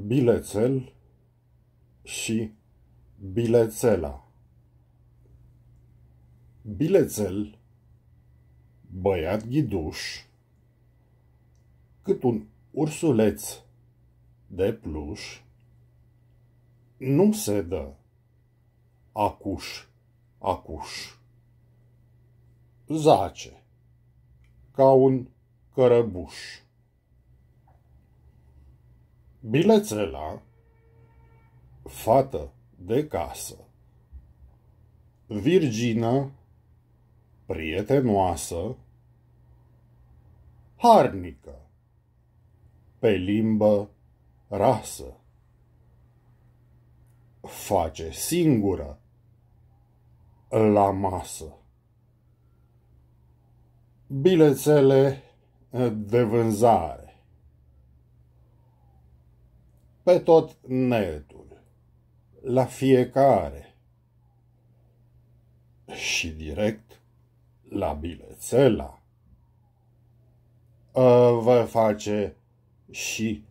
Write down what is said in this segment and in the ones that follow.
bilețel și bilețela. Bilețel, băiat ghiduș, cât un ursuleț de pluș, nu se dă acuș, acuș. Zace, ca un cărăbuș. Bilețele Fată de casă Virgină Prietenoasă Harnică Pe limbă rasă Face singură La masă Bilețele de vânzare pe tot netul, la fiecare și direct la bilețela. Ă, vă face și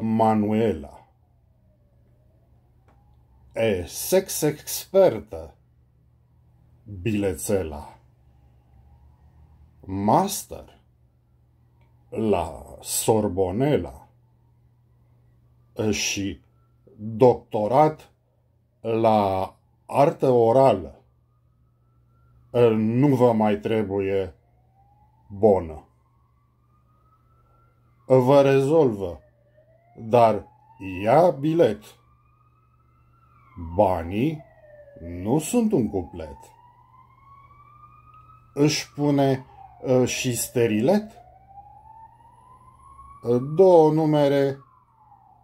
Manuela. E sex expertă, bilețela. Master la Sorbonela și doctorat la artă orală, nu vă mai trebuie bonă. Vă rezolvă, dar ia bilet. Banii nu sunt un cuplet. Își pune uh, și sterilet? Două numere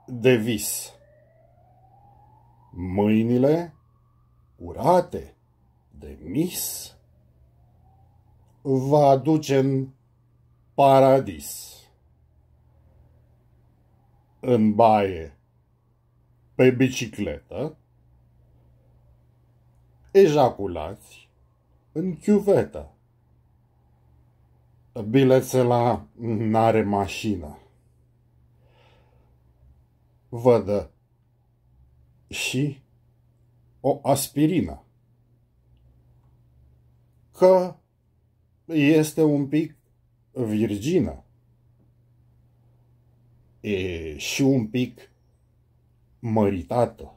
de vis. Mâinile urate de mis va aduce în paradis. În baie, pe bicicletă, ejaculați în chiuvetă. Bilețela n-are mașină vădă și o aspirină. Că este un pic virgină. E și un pic măritată.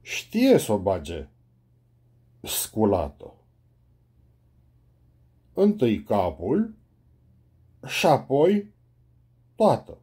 Știe să o bage sculată. Întâi capul și apoi toată.